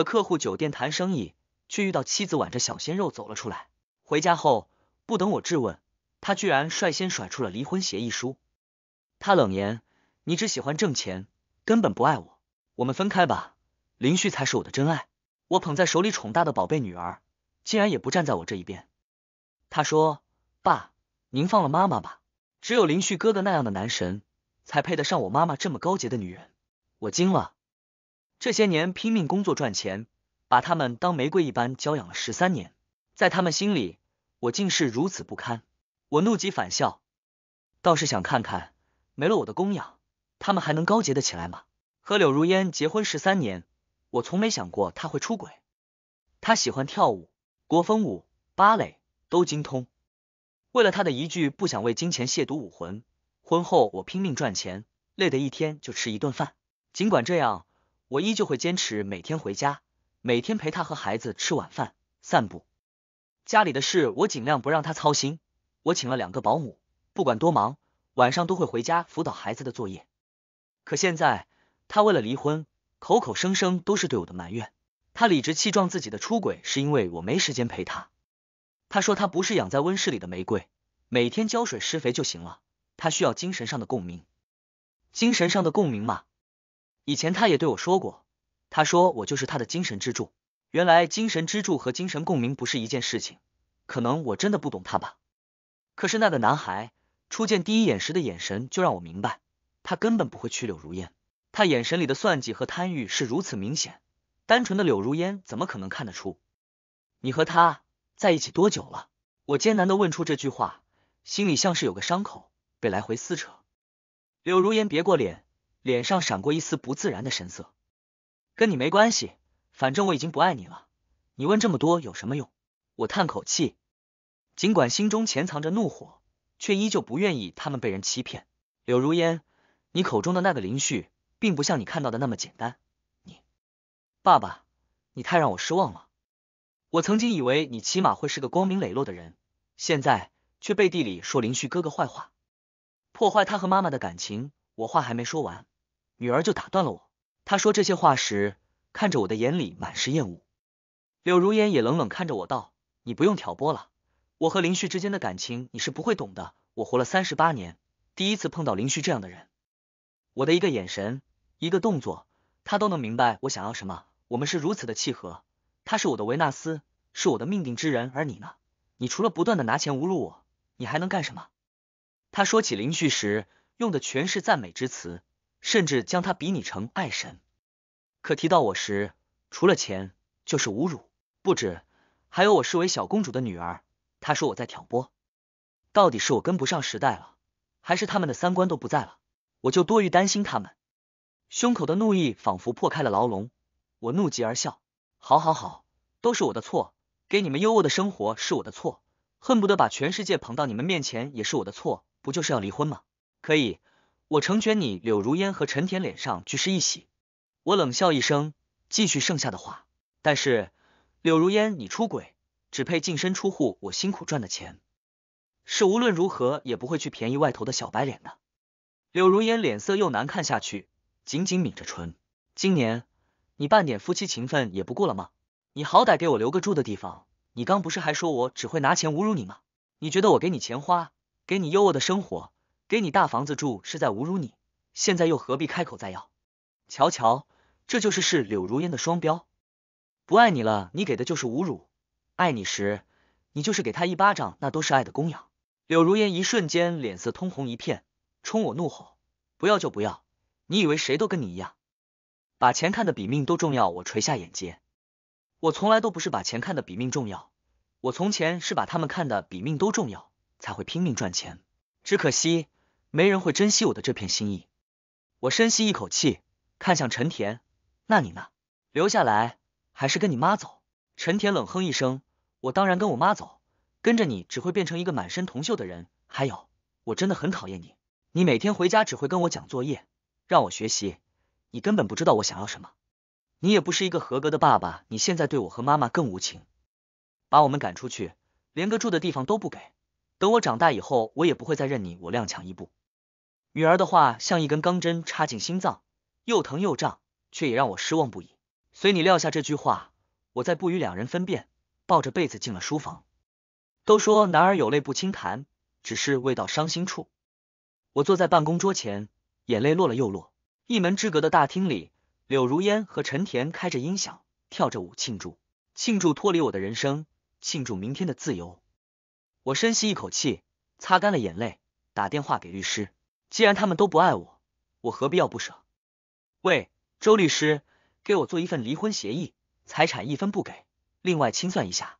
和客户酒店谈生意，却遇到妻子挽着小鲜肉走了出来。回家后，不等我质问，他居然率先甩出了离婚协议书。他冷言：“你只喜欢挣钱，根本不爱我，我们分开吧。林旭才是我的真爱，我捧在手里宠大的宝贝女儿，竟然也不站在我这一边。”他说：“爸，您放了妈妈吧，只有林旭哥哥那样的男神，才配得上我妈妈这么高洁的女人。”我惊了。这些年拼命工作赚钱，把他们当玫瑰一般娇养了十三年，在他们心里，我竟是如此不堪。我怒极反笑，倒是想看看，没了我的供养，他们还能高洁的起来吗？和柳如烟结婚十三年，我从没想过他会出轨。他喜欢跳舞，国风舞、芭蕾都精通。为了他的一句不想为金钱亵渎武魂，婚后我拼命赚钱，累的一天就吃一顿饭。尽管这样。我依旧会坚持每天回家，每天陪他和孩子吃晚饭、散步。家里的事我尽量不让他操心。我请了两个保姆，不管多忙，晚上都会回家辅导孩子的作业。可现在他为了离婚，口口声声都是对我的埋怨。他理直气壮自己的出轨是因为我没时间陪他。他说他不是养在温室里的玫瑰，每天浇水施肥就行了。他需要精神上的共鸣，精神上的共鸣嘛？以前他也对我说过，他说我就是他的精神支柱。原来精神支柱和精神共鸣不是一件事情，可能我真的不懂他吧。可是那个男孩初见第一眼时的眼神就让我明白，他根本不会娶柳如烟，他眼神里的算计和贪欲是如此明显，单纯的柳如烟怎么可能看得出？你和他在一起多久了？我艰难的问出这句话，心里像是有个伤口被来回撕扯。柳如烟别过脸。脸上闪过一丝不自然的神色，跟你没关系，反正我已经不爱你了。你问这么多有什么用？我叹口气，尽管心中潜藏着怒火，却依旧不愿意他们被人欺骗。柳如烟，你口中的那个林旭，并不像你看到的那么简单。你爸爸，你太让我失望了。我曾经以为你起码会是个光明磊落的人，现在却背地里说林旭哥哥坏话，破坏他和妈妈的感情。我话还没说完。女儿就打断了我。她说这些话时，看着我的眼里满是厌恶。柳如烟也冷冷看着我道：“你不用挑拨了，我和林旭之间的感情你是不会懂的。我活了三十八年，第一次碰到林旭这样的人，我的一个眼神、一个动作，他都能明白我想要什么。我们是如此的契合，他是我的维纳斯，是我的命定之人。而你呢？你除了不断的拿钱侮辱我，你还能干什么？”他说起林旭时，用的全是赞美之词。甚至将他比拟成爱神，可提到我时，除了钱就是侮辱，不止，还有我视为小公主的女儿，她说我在挑拨，到底是我跟不上时代了，还是他们的三观都不在了？我就多余担心他们，胸口的怒意仿佛破开了牢笼，我怒极而笑。好，好，好，都是我的错，给你们优渥的生活是我的错，恨不得把全世界捧到你们面前也是我的错，不就是要离婚吗？可以。我成全你，柳如烟和陈田脸上俱是一喜。我冷笑一声，继续剩下的话。但是，柳如烟，你出轨，只配净身出户。我辛苦赚的钱，是无论如何也不会去便宜外头的小白脸的。柳如烟脸色又难看下去，紧紧抿着唇。今年，你半点夫妻情分也不顾了吗？你好歹给我留个住的地方。你刚不是还说我只会拿钱侮辱你吗？你觉得我给你钱花，给你优渥的生活？给你大房子住是在侮辱你，现在又何必开口再要？瞧瞧，这就是是柳如烟的双标。不爱你了，你给的就是侮辱；爱你时，你就是给他一巴掌，那都是爱的供养。柳如烟一瞬间脸色通红一片，冲我怒吼：“不要就不要，你以为谁都跟你一样，把钱看得比命都重要？”我垂下眼睫，我从来都不是把钱看得比命重要，我从前是把他们看得比命都重要，才会拼命赚钱。只可惜。没人会珍惜我的这片心意。我深吸一口气，看向陈田，那你呢？留下来还是跟你妈走？陈田冷哼一声：“我当然跟我妈走，跟着你只会变成一个满身铜锈的人。还有，我真的很讨厌你，你每天回家只会跟我讲作业，让我学习，你根本不知道我想要什么。你也不是一个合格的爸爸，你现在对我和妈妈更无情，把我们赶出去，连个住的地方都不给。等我长大以后，我也不会再认你。我踉跄一步。”女儿的话像一根钢针插进心脏，又疼又胀，却也让我失望不已。随你撂下这句话，我再不与两人分辨，抱着被子进了书房。都说男儿有泪不轻弹，只是未到伤心处。我坐在办公桌前，眼泪落了又落。一门之隔的大厅里，柳如烟和陈田开着音响，跳着舞庆祝，庆祝脱离我的人生，庆祝明天的自由。我深吸一口气，擦干了眼泪，打电话给律师。既然他们都不爱我，我何必要不舍？喂，周律师，给我做一份离婚协议，财产一分不给，另外清算一下。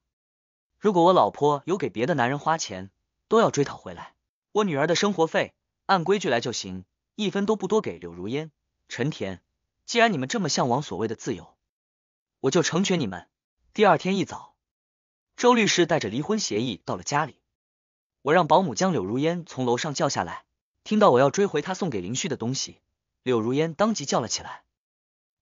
如果我老婆有给别的男人花钱，都要追讨回来。我女儿的生活费按规矩来就行，一分都不多给。柳如烟、陈田，既然你们这么向往所谓的自由，我就成全你们。第二天一早，周律师带着离婚协议到了家里，我让保姆将柳如烟从楼上叫下来。听到我要追回他送给林旭的东西，柳如烟当即叫了起来：“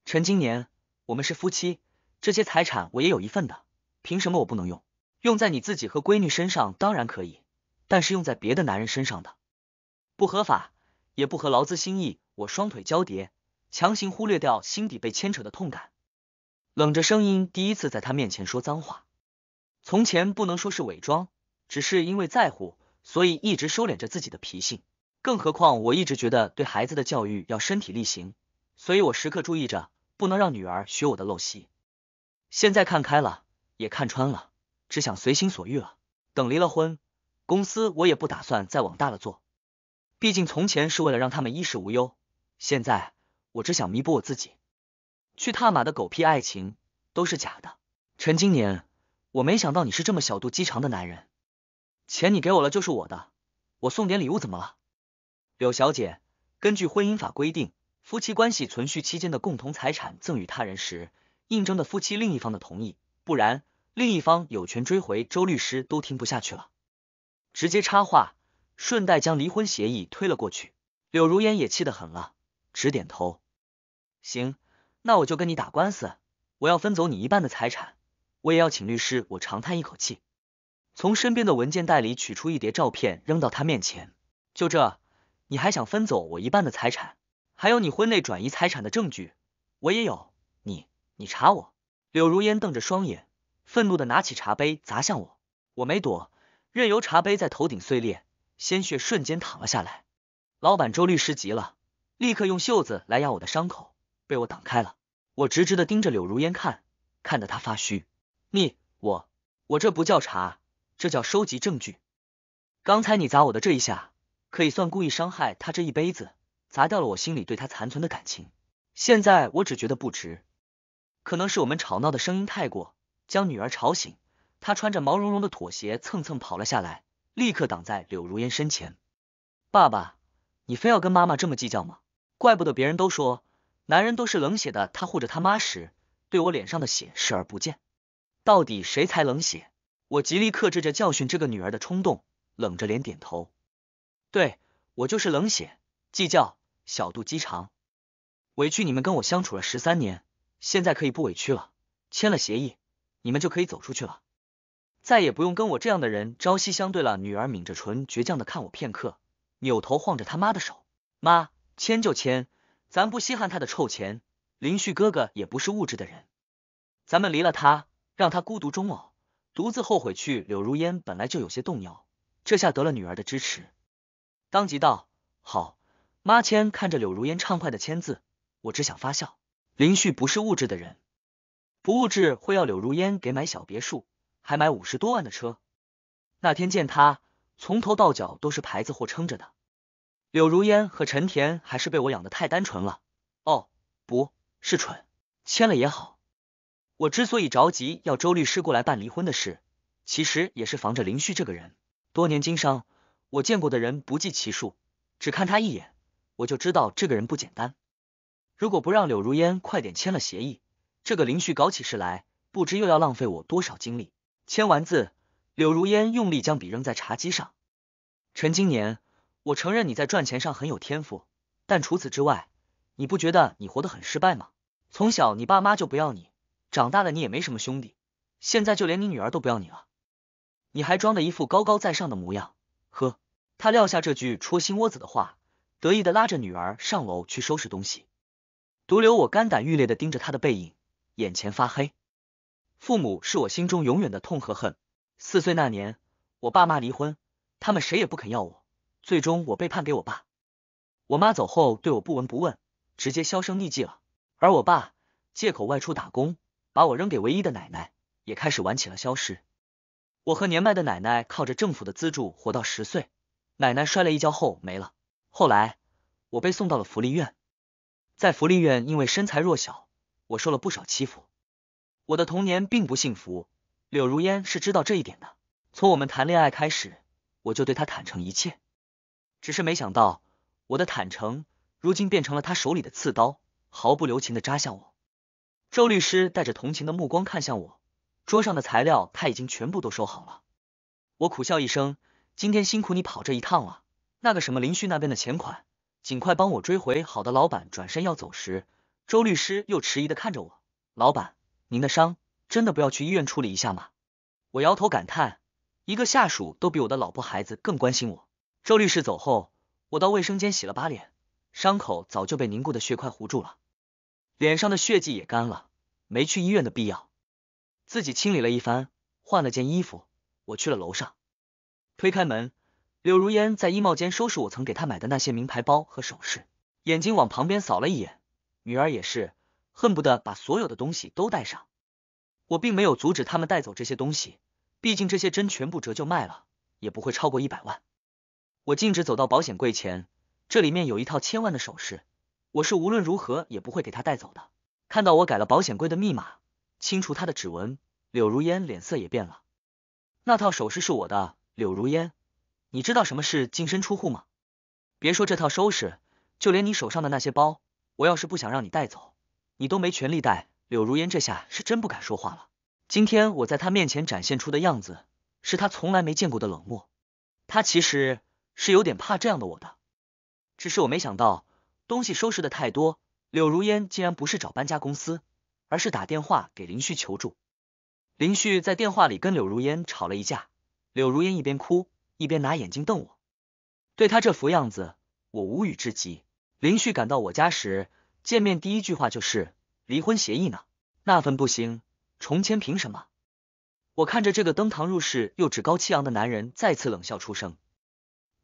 陈今年，我们是夫妻，这些财产我也有一份的，凭什么我不能用？用在你自己和闺女身上当然可以，但是用在别的男人身上的，不合法，也不合劳资心意。”我双腿交叠，强行忽略掉心底被牵扯的痛感，冷着声音第一次在他面前说脏话。从前不能说是伪装，只是因为在乎，所以一直收敛着自己的脾性。更何况，我一直觉得对孩子的教育要身体力行，所以我时刻注意着，不能让女儿学我的陋习。现在看开了，也看穿了，只想随心所欲了。等离了婚，公司我也不打算再往大了做，毕竟从前是为了让他们衣食无忧，现在我只想弥补我自己。去踏马的狗屁爱情都是假的！陈金年，我没想到你是这么小肚鸡肠的男人，钱你给我了就是我的，我送点礼物怎么了？柳小姐，根据婚姻法规定，夫妻关系存续期间的共同财产赠与他人时，应征得夫妻另一方的同意，不然另一方有权追回。周律师都听不下去了，直接插话，顺带将离婚协议推了过去。柳如烟也气得很了，直点头。行，那我就跟你打官司，我要分走你一半的财产，我也要请律师。我长叹一口气，从身边的文件袋里取出一叠照片，扔到他面前。就这。你还想分走我一半的财产？还有你婚内转移财产的证据，我也有。你，你查我？柳如烟瞪着双眼，愤怒的拿起茶杯砸向我，我没躲，任由茶杯在头顶碎裂，鲜血瞬间淌了下来。老板周律师急了，立刻用袖子来压我的伤口，被我挡开了。我直直的盯着柳如烟看，看得他发虚。你，我，我这不叫查，这叫收集证据。刚才你砸我的这一下。可以算故意伤害他这一辈子，砸掉了我心里对他残存的感情。现在我只觉得不值，可能是我们吵闹的声音太过，将女儿吵醒。她穿着毛茸茸的拖鞋蹭蹭跑了下来，立刻挡在柳如烟身前。爸爸，你非要跟妈妈这么计较吗？怪不得别人都说男人都是冷血的。他护着他妈时，对我脸上的血视而不见，到底谁才冷血？我极力克制着教训这个女儿的冲动，冷着脸点头。对我就是冷血、计较、小肚鸡肠，委屈你们跟我相处了十三年，现在可以不委屈了。签了协议，你们就可以走出去了，再也不用跟我这样的人朝夕相对了。女儿抿着唇，倔强的看我片刻，扭头晃着他妈的手，妈，签就签，咱不稀罕他的臭钱。林旭哥哥也不是物质的人，咱们离了他，让他孤独终老，独自后悔去。柳如烟本来就有些动摇，这下得了女儿的支持。当即道：“好。”妈签看着柳如烟畅快的签字，我只想发笑。林旭不是物质的人，不物质会要柳如烟给买小别墅，还买五十多万的车。那天见他，从头到脚都是牌子货撑着的。柳如烟和陈田还是被我养的太单纯了。哦，不是蠢，签了也好。我之所以着急要周律师过来办离婚的事，其实也是防着林旭这个人，多年经商。我见过的人不计其数，只看他一眼，我就知道这个人不简单。如果不让柳如烟快点签了协议，这个林旭搞起事来，不知又要浪费我多少精力。签完字，柳如烟用力将笔扔在茶几上。陈今年，我承认你在赚钱上很有天赋，但除此之外，你不觉得你活得很失败吗？从小你爸妈就不要你，长大了你也没什么兄弟，现在就连你女儿都不要你了，你还装的一副高高在上的模样。呵，他撂下这句戳心窝子的话，得意的拉着女儿上楼去收拾东西，独留我肝胆欲裂的盯着他的背影，眼前发黑。父母是我心中永远的痛和恨。四岁那年，我爸妈离婚，他们谁也不肯要我，最终我背叛给我爸。我妈走后，对我不闻不问，直接销声匿迹了。而我爸借口外出打工，把我扔给唯一的奶奶，也开始玩起了消失。我和年迈的奶奶靠着政府的资助活到十岁，奶奶摔了一跤后没了。后来，我被送到了福利院，在福利院因为身材弱小，我受了不少欺负。我的童年并不幸福，柳如烟是知道这一点的。从我们谈恋爱开始，我就对她坦诚一切，只是没想到我的坦诚如今变成了她手里的刺刀，毫不留情的扎向我。周律师带着同情的目光看向我。桌上的材料他已经全部都收好了，我苦笑一声，今天辛苦你跑这一趟了。那个什么林旭那边的钱款，尽快帮我追回。好的，老板转身要走时，周律师又迟疑的看着我，老板，您的伤真的不要去医院处理一下吗？我摇头感叹，一个下属都比我的老婆孩子更关心我。周律师走后，我到卫生间洗了把脸，伤口早就被凝固的血块糊住了，脸上的血迹也干了，没去医院的必要。自己清理了一番，换了件衣服，我去了楼上。推开门，柳如烟在衣帽间收拾我曾给她买的那些名牌包和首饰，眼睛往旁边扫了一眼。女儿也是，恨不得把所有的东西都带上。我并没有阻止他们带走这些东西，毕竟这些针全部折旧卖了，也不会超过一百万。我径直走到保险柜前，这里面有一套千万的首饰，我是无论如何也不会给他带走的。看到我改了保险柜的密码。清除他的指纹，柳如烟脸色也变了。那套首饰是我的，柳如烟，你知道什么是净身出户吗？别说这套首饰，就连你手上的那些包，我要是不想让你带走，你都没权利带。柳如烟这下是真不敢说话了。今天我在他面前展现出的样子，是他从来没见过的冷漠。他其实是有点怕这样的我的，只是我没想到东西收拾的太多，柳如烟竟然不是找搬家公司。而是打电话给林旭求助，林旭在电话里跟柳如烟吵了一架，柳如烟一边哭一边拿眼睛瞪我，对他这副样子我无语至极。林旭赶到我家时，见面第一句话就是离婚协议呢，那份不行，重签凭什么？我看着这个登堂入室又趾高气扬的男人，再次冷笑出声：“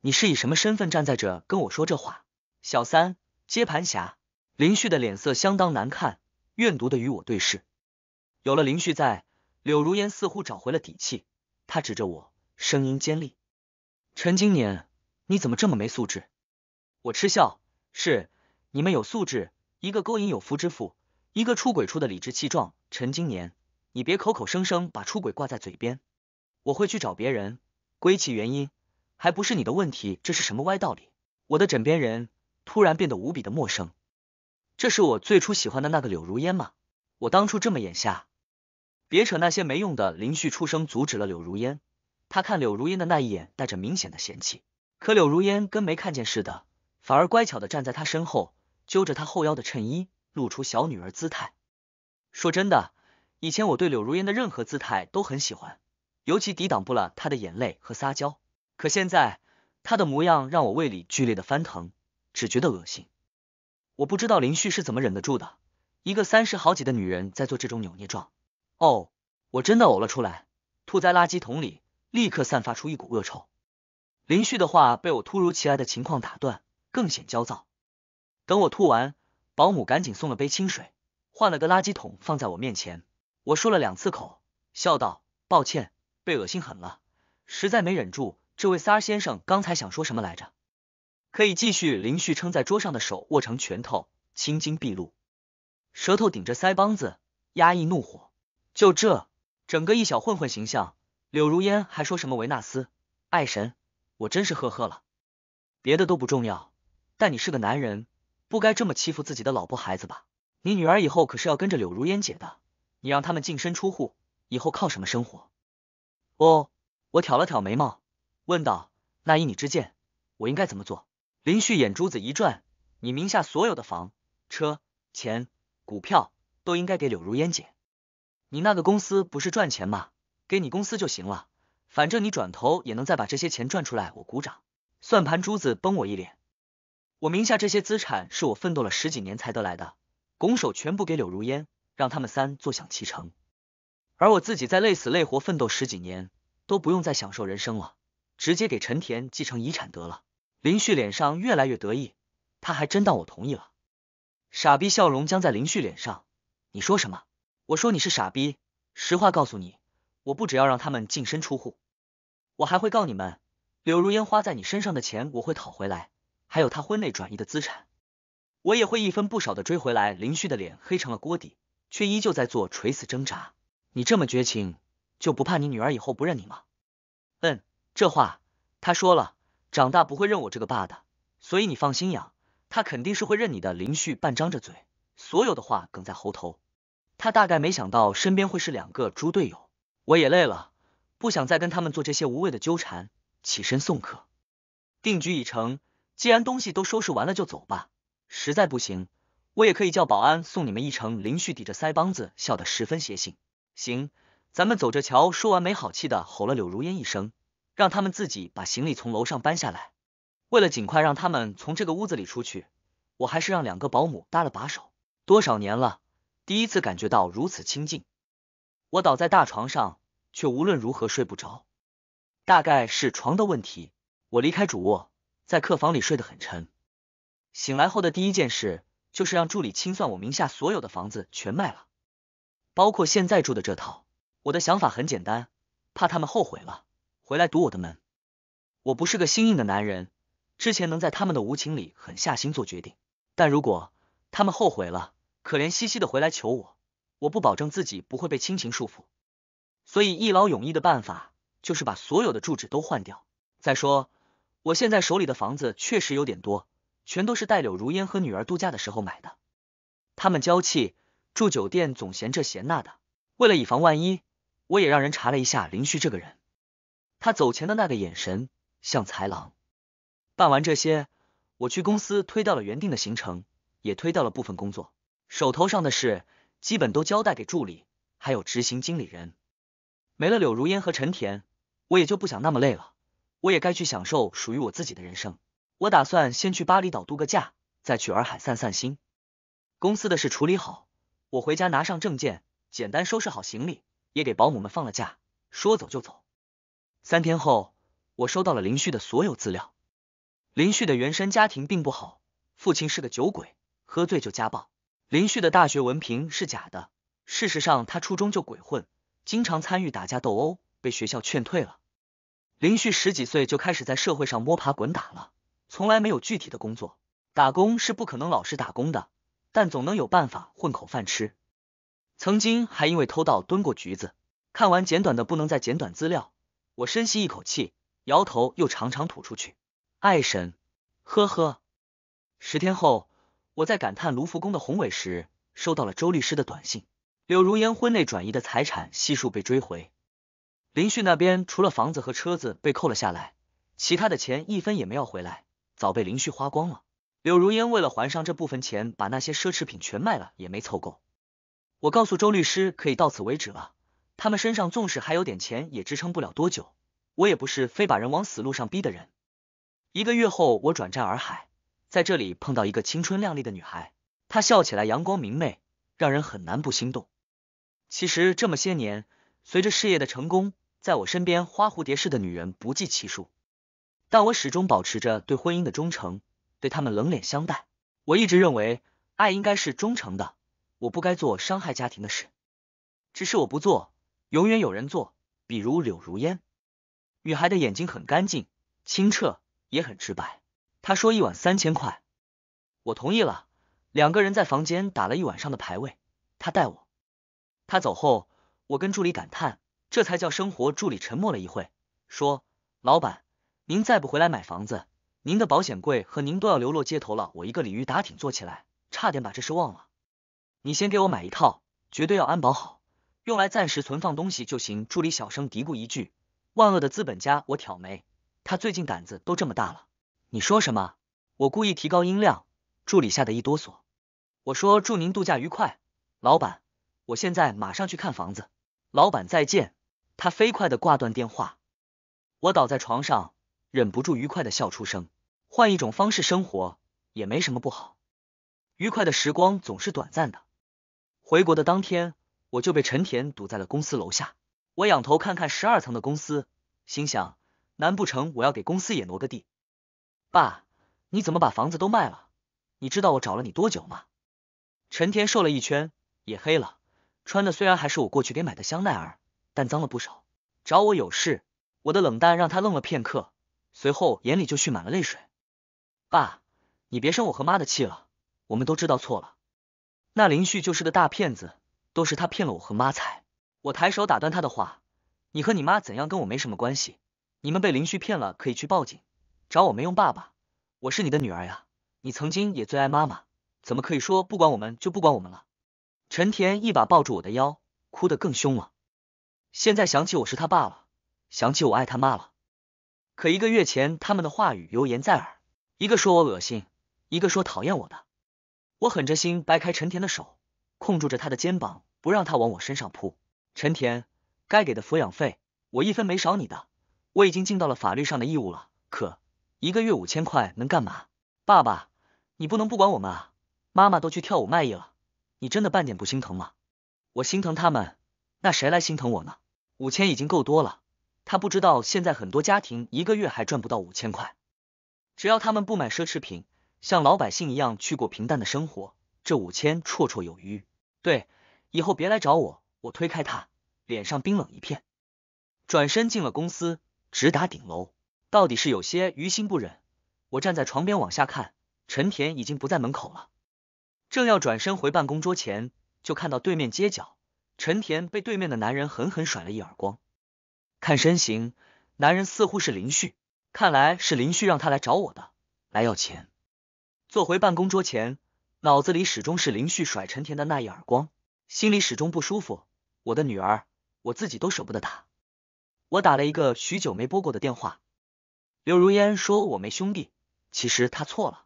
你是以什么身份站在这跟我说这话？”小三接盘侠，林旭的脸色相当难看。怨毒的与我对视，有了林旭在，柳如烟似乎找回了底气，她指着我，声音尖利：“陈经年，你怎么这么没素质？”我嗤笑：“是你们有素质，一个勾引有夫之妇，一个出轨处的理直气壮。陈经年，你别口口声声把出轨挂在嘴边，我会去找别人。归其原因，还不是你的问题？这是什么歪道理？”我的枕边人突然变得无比的陌生。这是我最初喜欢的那个柳如烟吗？我当初这么眼瞎，别扯那些没用的。林旭出声阻止了柳如烟，他看柳如烟的那一眼带着明显的嫌弃，可柳如烟跟没看见似的，反而乖巧的站在他身后，揪着他后腰的衬衣，露出小女儿姿态。说真的，以前我对柳如烟的任何姿态都很喜欢，尤其抵挡不了她的眼泪和撒娇。可现在她的模样让我胃里剧烈的翻腾，只觉得恶心。我不知道林旭是怎么忍得住的，一个三十好几的女人在做这种扭捏状，哦，我真的呕了出来，吐在垃圾桶里，立刻散发出一股恶臭。林旭的话被我突如其来的情况打断，更显焦躁。等我吐完，保姆赶紧送了杯清水，换了个垃圾桶放在我面前。我漱了两次口，笑道：“抱歉，被恶心狠了，实在没忍住。”这位三先生刚才想说什么来着？可以继续，林旭撑在桌上的手握成拳头，青筋毕露，舌头顶着腮帮子，压抑怒火。就这，整个一小混混形象。柳如烟还说什么维纳斯、爱神，我真是呵呵了。别的都不重要，但你是个男人，不该这么欺负自己的老婆孩子吧？你女儿以后可是要跟着柳如烟姐的，你让他们净身出户，以后靠什么生活？哦，我挑了挑眉毛，问道：“那依你之见，我应该怎么做？”林旭眼珠子一转，你名下所有的房、车、钱、股票都应该给柳如烟姐。你那个公司不是赚钱吗？给你公司就行了，反正你转头也能再把这些钱赚出来。我鼓掌，算盘珠子崩我一脸。我名下这些资产是我奋斗了十几年才得来的，拱手全部给柳如烟，让他们三坐享其成。而我自己再累死累活奋斗十几年，都不用再享受人生了，直接给陈田继承遗产得了。林旭脸上越来越得意，他还真当我同意了。傻逼笑容僵在林旭脸上。你说什么？我说你是傻逼。实话告诉你，我不只要让他们净身出户，我还会告你们。柳如烟花在你身上的钱我会讨回来，还有他婚内转移的资产，我也会一分不少的追回来。林旭的脸黑成了锅底，却依旧在做垂死挣扎。你这么绝情，就不怕你女儿以后不认你吗？嗯，这话他说了。长大不会认我这个爸的，所以你放心养，他肯定是会认你的。林旭半张着嘴，所有的话梗在喉头。他大概没想到身边会是两个猪队友。我也累了，不想再跟他们做这些无谓的纠缠，起身送客。定局已成，既然东西都收拾完了，就走吧。实在不行，我也可以叫保安送你们一程。林旭抵着腮帮子，笑得十分邪性。行，咱们走着瞧。说完，没好气的吼了柳如烟一声。让他们自己把行李从楼上搬下来。为了尽快让他们从这个屋子里出去，我还是让两个保姆搭了把手。多少年了，第一次感觉到如此清静。我倒在大床上，却无论如何睡不着，大概是床的问题。我离开主卧，在客房里睡得很沉。醒来后的第一件事就是让助理清算我名下所有的房子，全卖了，包括现在住的这套。我的想法很简单，怕他们后悔了。回来堵我的门，我不是个心硬的男人。之前能在他们的无情里狠下心做决定，但如果他们后悔了，可怜兮兮的回来求我，我不保证自己不会被亲情束缚。所以一劳永逸的办法就是把所有的住址都换掉。再说我现在手里的房子确实有点多，全都是带柳如烟和女儿度假的时候买的。他们娇气，住酒店总嫌这嫌那的。为了以防万一，我也让人查了一下林旭这个人。他走前的那个眼神像豺狼。办完这些，我去公司推掉了原定的行程，也推掉了部分工作，手头上的事基本都交代给助理，还有执行经理人。没了柳如烟和陈田，我也就不想那么累了。我也该去享受属于我自己的人生。我打算先去巴厘岛度个假，再去洱海散散心。公司的事处理好，我回家拿上证件，简单收拾好行李，也给保姆们放了假，说走就走。三天后，我收到了林旭的所有资料。林旭的原生家庭并不好，父亲是个酒鬼，喝醉就家暴。林旭的大学文凭是假的，事实上他初中就鬼混，经常参与打架斗殴，被学校劝退了。林旭十几岁就开始在社会上摸爬滚打了，从来没有具体的工作，打工是不可能老是打工的，但总能有办法混口饭吃。曾经还因为偷盗蹲过局子。看完简短的，不能再简短资料。我深吸一口气，摇头，又长长吐出去。爱神，呵呵。十天后，我在感叹卢浮宫的宏伟时，收到了周律师的短信。柳如烟婚内转移的财产悉数被追回。林旭那边除了房子和车子被扣了下来，其他的钱一分也没要回来，早被林旭花光了。柳如烟为了还上这部分钱，把那些奢侈品全卖了，也没凑够。我告诉周律师，可以到此为止了。他们身上纵使还有点钱，也支撑不了多久。我也不是非把人往死路上逼的人。一个月后，我转战洱海，在这里碰到一个青春靓丽的女孩，她笑起来阳光明媚，让人很难不心动。其实这么些年，随着事业的成功，在我身边花蝴蝶式的女人不计其数，但我始终保持着对婚姻的忠诚，对他们冷脸相待。我一直认为，爱应该是忠诚的，我不该做伤害家庭的事，只是我不做。永远有人做，比如柳如烟。女孩的眼睛很干净、清澈，也很直白。她说一晚三千块，我同意了。两个人在房间打了一晚上的排位。他带我，他走后，我跟助理感叹，这才叫生活。助理沉默了一会，说：“老板，您再不回来买房子，您的保险柜和您都要流落街头了。我一个鲤鱼打挺坐起来，差点把这事忘了。你先给我买一套，绝对要安保好。”用来暂时存放东西就行。助理小声嘀咕一句：“万恶的资本家！”我挑眉，他最近胆子都这么大了。你说什么？我故意提高音量。助理吓得一哆嗦。我说：“祝您度假愉快，老板。”我现在马上去看房子。老板再见。他飞快的挂断电话。我倒在床上，忍不住愉快的笑出声。换一种方式生活也没什么不好。愉快的时光总是短暂的。回国的当天。我就被陈田堵在了公司楼下，我仰头看看十二层的公司，心想，难不成我要给公司也挪个地？爸，你怎么把房子都卖了？你知道我找了你多久吗？陈田瘦了一圈，也黑了，穿的虽然还是我过去给买的香奈儿，但脏了不少。找我有事？我的冷淡让他愣了片刻，随后眼里就蓄满了泪水。爸，你别生我和妈的气了，我们都知道错了。那林旭就是个大骗子。都是他骗了我和妈才。我抬手打断他的话，你和你妈怎样跟我没什么关系，你们被林旭骗了可以去报警，找我没用，爸爸，我是你的女儿呀，你曾经也最爱妈妈，怎么可以说不管我们就不管我们了？陈田一把抱住我的腰，哭得更凶了。现在想起我是他爸了，想起我爱他妈了，可一个月前他们的话语犹言在耳，一个说我恶心，一个说讨厌我的，我狠着心掰开陈田的手。控住着他的肩膀，不让他往我身上扑。陈田，该给的抚养费我一分没少你的，我已经尽到了法律上的义务了。可一个月五千块能干嘛？爸爸，你不能不管我们啊！妈妈都去跳舞卖艺了，你真的半点不心疼吗？我心疼他们，那谁来心疼我呢？五千已经够多了，他不知道现在很多家庭一个月还赚不到五千块，只要他们不买奢侈品，像老百姓一样去过平淡的生活。这五千绰绰有余。对，以后别来找我。我推开他，脸上冰冷一片，转身进了公司，直达顶楼。到底是有些于心不忍。我站在床边往下看，陈田已经不在门口了。正要转身回办公桌前，就看到对面街角，陈田被对面的男人狠狠甩了一耳光。看身形，男人似乎是林旭，看来是林旭让他来找我的，来要钱。坐回办公桌前。脑子里始终是林旭甩陈田的那一耳光，心里始终不舒服。我的女儿，我自己都舍不得打。我打了一个许久没拨过的电话。柳如烟说：“我没兄弟。”其实他错了。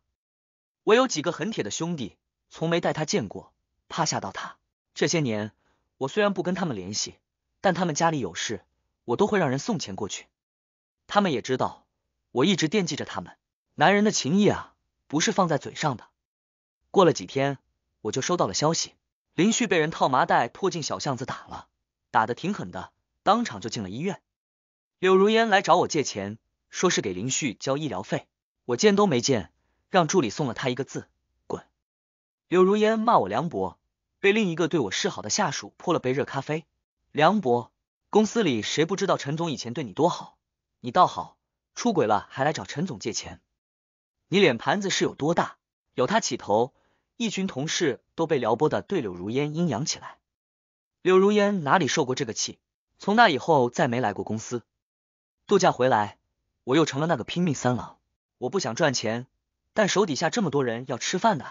我有几个很铁的兄弟，从没带他见过，怕吓到他。这些年，我虽然不跟他们联系，但他们家里有事，我都会让人送钱过去。他们也知道，我一直惦记着他们。男人的情谊啊，不是放在嘴上的。过了几天，我就收到了消息，林旭被人套麻袋拖进小巷子打了，打得挺狠的，当场就进了医院。柳如烟来找我借钱，说是给林旭交医疗费，我见都没见，让助理送了他一个字，滚。柳如烟骂我梁博，被另一个对我示好的下属泼了杯热咖啡。梁博，公司里谁不知道陈总以前对你多好，你倒好，出轨了还来找陈总借钱，你脸盘子是有多大？有他起头，一群同事都被撩拨的对柳如烟阴阳起来。柳如烟哪里受过这个气？从那以后，再没来过公司。度假回来，我又成了那个拼命三郎。我不想赚钱，但手底下这么多人要吃饭的。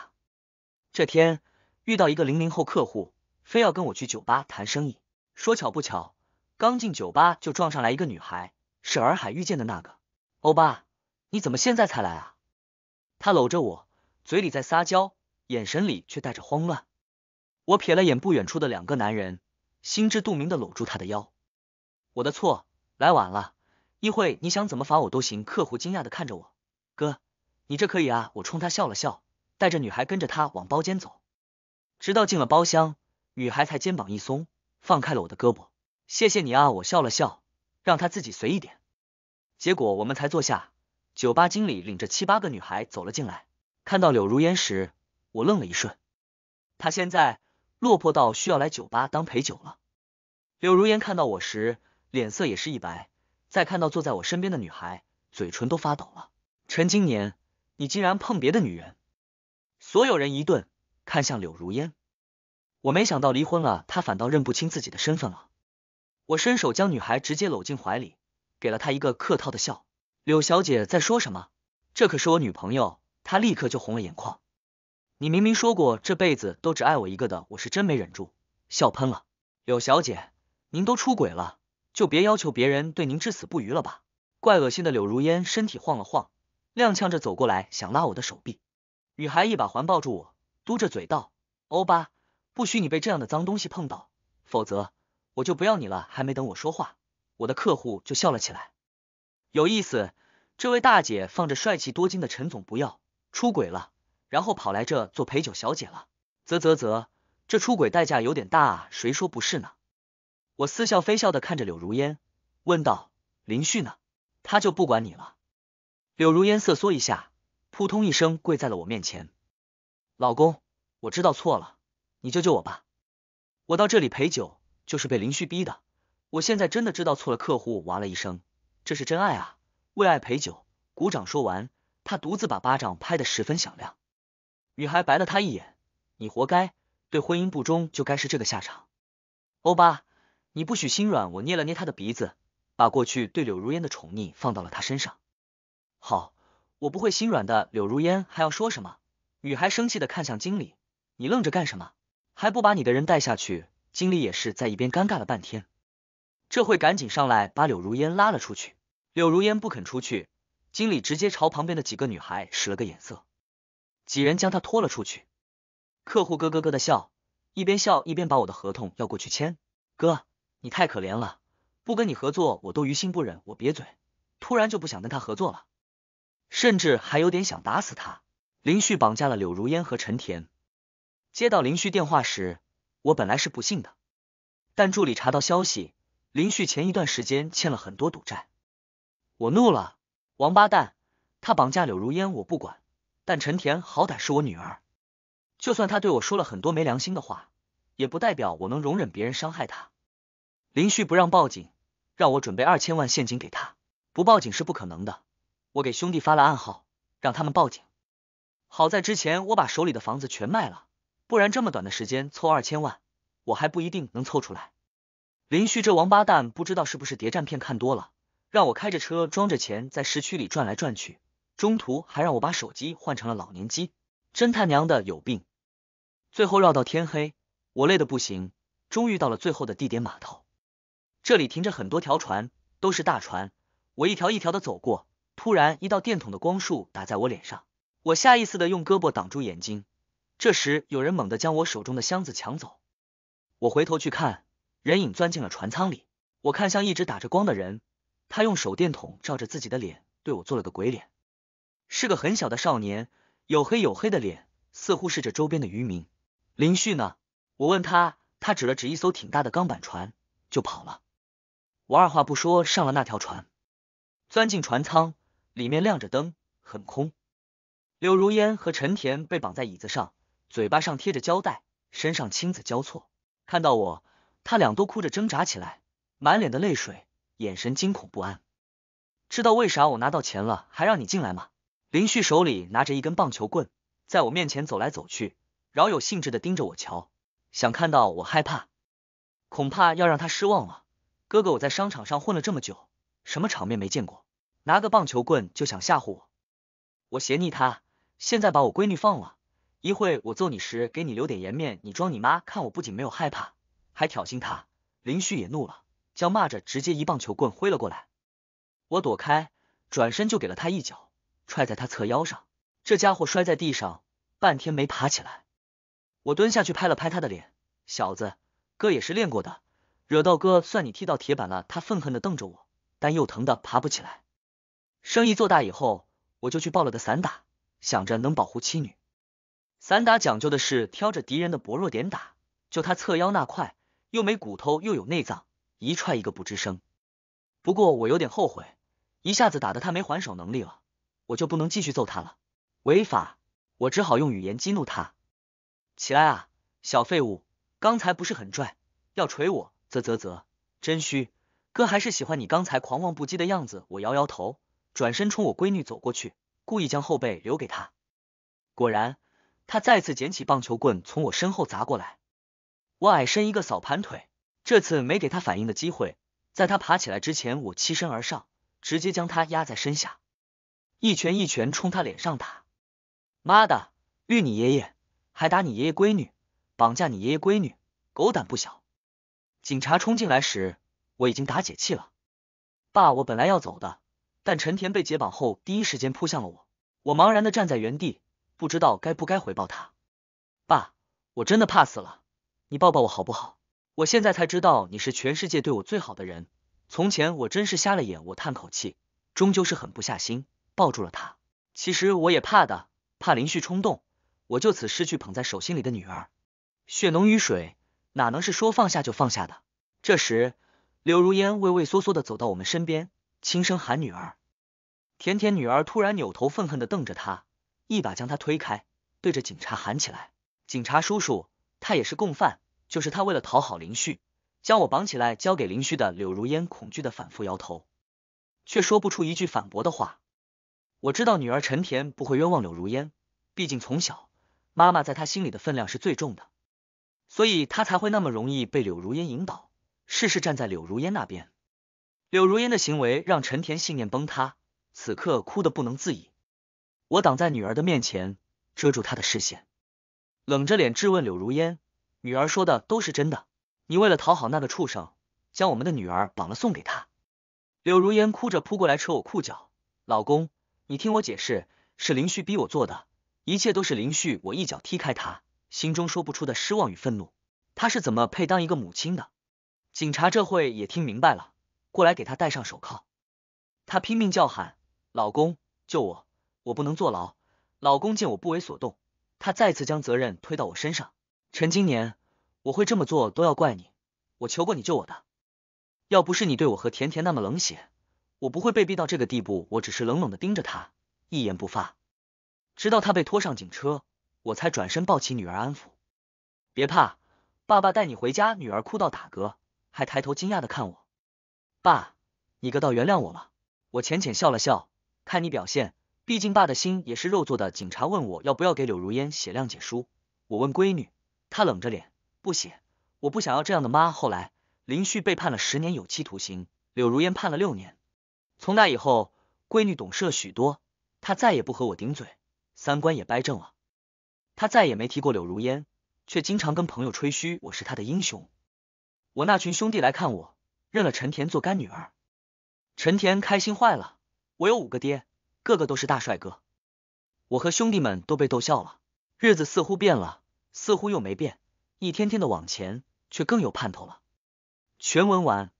这天遇到一个零零后客户，非要跟我去酒吧谈生意。说巧不巧，刚进酒吧就撞上来一个女孩，是洱海遇见的那个。欧巴，你怎么现在才来啊？他搂着我。嘴里在撒娇，眼神里却带着慌乱。我瞥了眼不远处的两个男人，心知肚明的搂住他的腰。我的错，来晚了，一会你想怎么罚我都行。客户惊讶的看着我，哥，你这可以啊！我冲他笑了笑，带着女孩跟着他往包间走，直到进了包厢，女孩才肩膀一松，放开了我的胳膊。谢谢你啊！我笑了笑，让他自己随意点。结果我们才坐下，酒吧经理领着七八个女孩走了进来。看到柳如烟时，我愣了一瞬。她现在落魄到需要来酒吧当陪酒了。柳如烟看到我时，脸色也是一白。再看到坐在我身边的女孩，嘴唇都发抖了。陈今年，你竟然碰别的女人！所有人一顿，看向柳如烟。我没想到离婚了，她反倒认不清自己的身份了。我伸手将女孩直接搂进怀里，给了她一个客套的笑。柳小姐在说什么？这可是我女朋友。他立刻就红了眼眶，你明明说过这辈子都只爱我一个的，我是真没忍住笑喷了。柳小姐，您都出轨了，就别要求别人对您至死不渝了吧。怪恶心的柳如烟，身体晃了晃，踉跄着走过来想拉我的手臂，女孩一把环抱住我，嘟着嘴道：“欧巴，不许你被这样的脏东西碰到，否则我就不要你了。”还没等我说话，我的客户就笑了起来，有意思，这位大姐放着帅气多金的陈总不要。出轨了，然后跑来这做陪酒小姐了，啧啧啧，这出轨代价有点大啊，谁说不是呢？我似笑非笑的看着柳如烟，问道：“林旭呢？他就不管你了？”柳如烟瑟缩一下，扑通一声跪在了我面前：“老公，我知道错了，你救救我吧！我到这里陪酒就是被林旭逼的，我现在真的知道错了。”客户哇了一声：“这是真爱啊，为爱陪酒，鼓掌。”说完。他独自把巴掌拍得十分响亮，女孩白了他一眼：“你活该，对婚姻不忠就该是这个下场。”欧巴，你不许心软。我捏了捏他的鼻子，把过去对柳如烟的宠溺放到了他身上。好，我不会心软的。柳如烟还要说什么？女孩生气的看向经理：“你愣着干什么？还不把你的人带下去？”经理也是在一边尴尬了半天，这会赶紧上来把柳如烟拉了出去。柳如烟不肯出去。经理直接朝旁边的几个女孩使了个眼色，几人将他拖了出去。客户咯咯咯的笑，一边笑一边把我的合同要过去签。哥，你太可怜了，不跟你合作我都于心不忍。我瘪嘴，突然就不想跟他合作了，甚至还有点想打死他。林旭绑架了柳如烟和陈田。接到林旭电话时，我本来是不信的，但助理查到消息，林旭前一段时间欠了很多赌债，我怒了。王八蛋，他绑架柳如烟我不管，但陈田好歹是我女儿，就算他对我说了很多没良心的话，也不代表我能容忍别人伤害他。林旭不让报警，让我准备二千万现金给他，不报警是不可能的。我给兄弟发了暗号，让他们报警。好在之前我把手里的房子全卖了，不然这么短的时间凑二千万，我还不一定能凑出来。林旭这王八蛋，不知道是不是谍战片看多了。让我开着车装着钱在市区里转来转去，中途还让我把手机换成了老年机，真他娘的有病！最后绕到天黑，我累的不行，终于到了最后的地点码头。这里停着很多条船，都是大船，我一条一条的走过。突然，一道电筒的光束打在我脸上，我下意识的用胳膊挡住眼睛。这时，有人猛地将我手中的箱子抢走，我回头去看，人影钻进了船舱里。我看向一直打着光的人。他用手电筒照着自己的脸，对我做了个鬼脸，是个很小的少年，黝黑黝黑的脸，似乎是这周边的渔民。林旭呢？我问他，他指了指一艘挺大的钢板船，就跑了。我二话不说上了那条船，钻进船舱，里面亮着灯，很空。柳如烟和陈田被绑在椅子上，嘴巴上贴着胶带，身上青紫交错。看到我，他俩都哭着挣扎起来，满脸的泪水。眼神惊恐不安，知道为啥我拿到钱了还让你进来吗？林旭手里拿着一根棒球棍，在我面前走来走去，饶有兴致的盯着我瞧，想看到我害怕。恐怕要让他失望了，哥哥我在商场上混了这么久，什么场面没见过，拿个棒球棍就想吓唬我？我斜睨他，现在把我闺女放了，一会我揍你时给你留点颜面，你装你妈看我不仅没有害怕，还挑衅他。林旭也怒了。叫骂着，直接一棒球棍挥了过来，我躲开，转身就给了他一脚，踹在他侧腰上。这家伙摔在地上，半天没爬起来。我蹲下去拍了拍他的脸：“小子，哥也是练过的，惹到哥算你踢到铁板了。”他愤恨的瞪着我，但又疼的爬不起来。生意做大以后，我就去报了个散打，想着能保护妻女。散打讲究的是挑着敌人的薄弱点打，就他侧腰那块，又没骨头，又有内脏。一踹一个不吱声，不过我有点后悔，一下子打得他没还手能力了，我就不能继续揍他了，违法！我只好用语言激怒他，起来啊，小废物！刚才不是很拽，要捶我？啧啧啧，真虚！哥还是喜欢你刚才狂妄不羁的样子。我摇摇头，转身冲我闺女走过去，故意将后背留给他。果然，他再次捡起棒球棍从我身后砸过来，我矮身一个扫盘腿。这次没给他反应的机会，在他爬起来之前，我欺身而上，直接将他压在身下，一拳一拳冲他脸上打。妈的，遇你爷爷，还打你爷爷闺女，绑架你爷爷闺女，狗胆不小！警察冲进来时，我已经打解气了。爸，我本来要走的，但陈田被解绑后，第一时间扑向了我。我茫然的站在原地，不知道该不该回报他。爸，我真的怕死了，你抱抱我好不好？我现在才知道你是全世界对我最好的人。从前我真是瞎了眼。我叹口气，终究是狠不下心，抱住了他。其实我也怕的，怕林旭冲动，我就此失去捧在手心里的女儿。血浓于水，哪能是说放下就放下的？这时，柳如烟畏畏缩缩的走到我们身边，轻声喊女儿。甜甜女儿突然扭头愤恨的瞪着他，一把将他推开，对着警察喊起来：“警察叔叔，他也是共犯。”就是他为了讨好林旭，将我绑起来交给林旭的柳如烟，恐惧的反复摇头，却说不出一句反驳的话。我知道女儿陈田不会冤枉柳如烟，毕竟从小妈妈在她心里的分量是最重的，所以她才会那么容易被柳如烟引导，事事站在柳如烟那边。柳如烟的行为让陈田信念崩塌，此刻哭得不能自已。我挡在女儿的面前，遮住她的视线，冷着脸质问柳如烟。女儿说的都是真的，你为了讨好那个畜生，将我们的女儿绑了送给他。柳如烟哭着扑过来扯我裤脚，老公，你听我解释，是林旭逼我做的，一切都是林旭。我一脚踢开他，心中说不出的失望与愤怒，他是怎么配当一个母亲的？警察这会也听明白了，过来给他戴上手铐。他拼命叫喊，老公救我，我不能坐牢。老公见我不为所动，他再次将责任推到我身上，陈今年。我会这么做都要怪你，我求过你救我的，要不是你对我和甜甜那么冷血，我不会被逼到这个地步。我只是冷冷的盯着他，一言不发，直到他被拖上警车，我才转身抱起女儿安抚，别怕，爸爸带你回家。女儿哭到打嗝，还抬头惊讶的看我，爸，你个倒原谅我了？我浅浅笑了笑，看你表现，毕竟爸的心也是肉做的。警察问我要不要给柳如烟写谅解书，我问闺女，她冷着脸。不写，我不想要这样的妈。后来，林旭被判了十年有期徒刑，柳如烟判了六年。从那以后，闺女懂事了许多，她再也不和我顶嘴，三观也掰正了。她再也没提过柳如烟，却经常跟朋友吹嘘我是她的英雄。我那群兄弟来看我，认了陈田做干女儿，陈田开心坏了。我有五个爹，个个都是大帅哥，我和兄弟们都被逗笑了。日子似乎变了，似乎又没变。一天天的往前，却更有盼头了。全文完。